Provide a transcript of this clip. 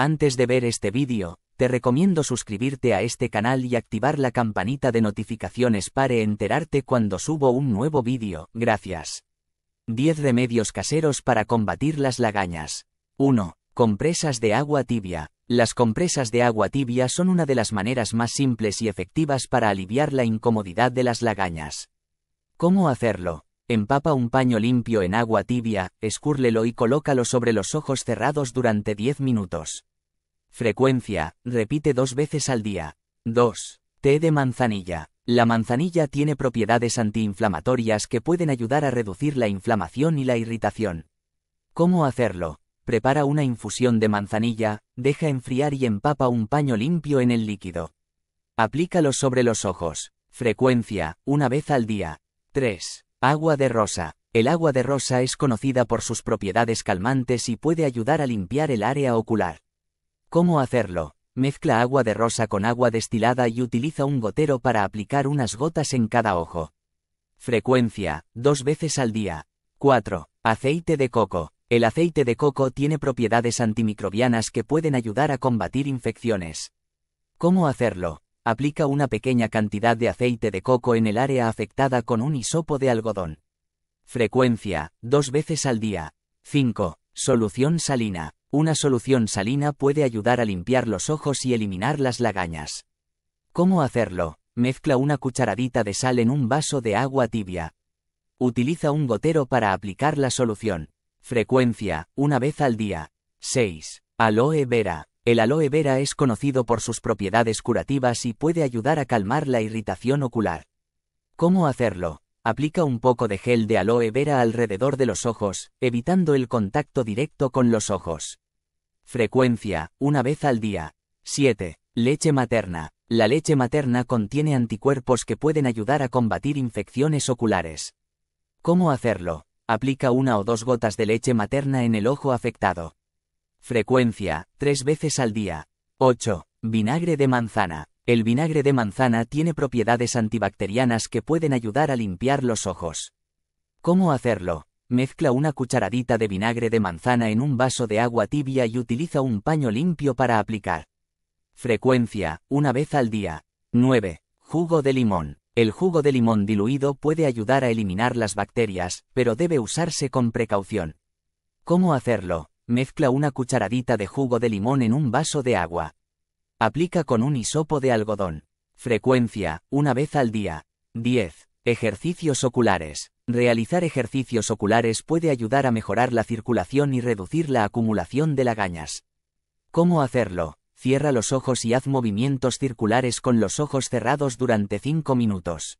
Antes de ver este vídeo, te recomiendo suscribirte a este canal y activar la campanita de notificaciones para enterarte cuando subo un nuevo vídeo, gracias. 10 remedios caseros para combatir las lagañas. 1. Compresas de agua tibia. Las compresas de agua tibia son una de las maneras más simples y efectivas para aliviar la incomodidad de las lagañas. ¿Cómo hacerlo? Empapa un paño limpio en agua tibia, escúrlelo y colócalo sobre los ojos cerrados durante 10 minutos. Frecuencia, repite dos veces al día. 2. Té de manzanilla. La manzanilla tiene propiedades antiinflamatorias que pueden ayudar a reducir la inflamación y la irritación. ¿Cómo hacerlo? Prepara una infusión de manzanilla, deja enfriar y empapa un paño limpio en el líquido. Aplícalo sobre los ojos. Frecuencia, una vez al día. 3. Agua de rosa. El agua de rosa es conocida por sus propiedades calmantes y puede ayudar a limpiar el área ocular. ¿Cómo hacerlo? Mezcla agua de rosa con agua destilada y utiliza un gotero para aplicar unas gotas en cada ojo. Frecuencia, dos veces al día. 4. Aceite de coco. El aceite de coco tiene propiedades antimicrobianas que pueden ayudar a combatir infecciones. ¿Cómo hacerlo? Aplica una pequeña cantidad de aceite de coco en el área afectada con un hisopo de algodón. Frecuencia, dos veces al día. 5. Solución salina. Una solución salina puede ayudar a limpiar los ojos y eliminar las lagañas. ¿Cómo hacerlo? Mezcla una cucharadita de sal en un vaso de agua tibia. Utiliza un gotero para aplicar la solución. Frecuencia, una vez al día. 6. Aloe vera. El aloe vera es conocido por sus propiedades curativas y puede ayudar a calmar la irritación ocular. ¿Cómo hacerlo? aplica un poco de gel de aloe vera alrededor de los ojos, evitando el contacto directo con los ojos. Frecuencia, una vez al día. 7. Leche materna. La leche materna contiene anticuerpos que pueden ayudar a combatir infecciones oculares. ¿Cómo hacerlo? Aplica una o dos gotas de leche materna en el ojo afectado. Frecuencia, tres veces al día. 8. Vinagre de manzana. El vinagre de manzana tiene propiedades antibacterianas que pueden ayudar a limpiar los ojos. ¿Cómo hacerlo? Mezcla una cucharadita de vinagre de manzana en un vaso de agua tibia y utiliza un paño limpio para aplicar. Frecuencia, una vez al día. 9. Jugo de limón. El jugo de limón diluido puede ayudar a eliminar las bacterias, pero debe usarse con precaución. ¿Cómo hacerlo? Mezcla una cucharadita de jugo de limón en un vaso de agua. Aplica con un hisopo de algodón. Frecuencia, una vez al día. 10. Ejercicios oculares. Realizar ejercicios oculares puede ayudar a mejorar la circulación y reducir la acumulación de lagañas. ¿Cómo hacerlo? Cierra los ojos y haz movimientos circulares con los ojos cerrados durante 5 minutos.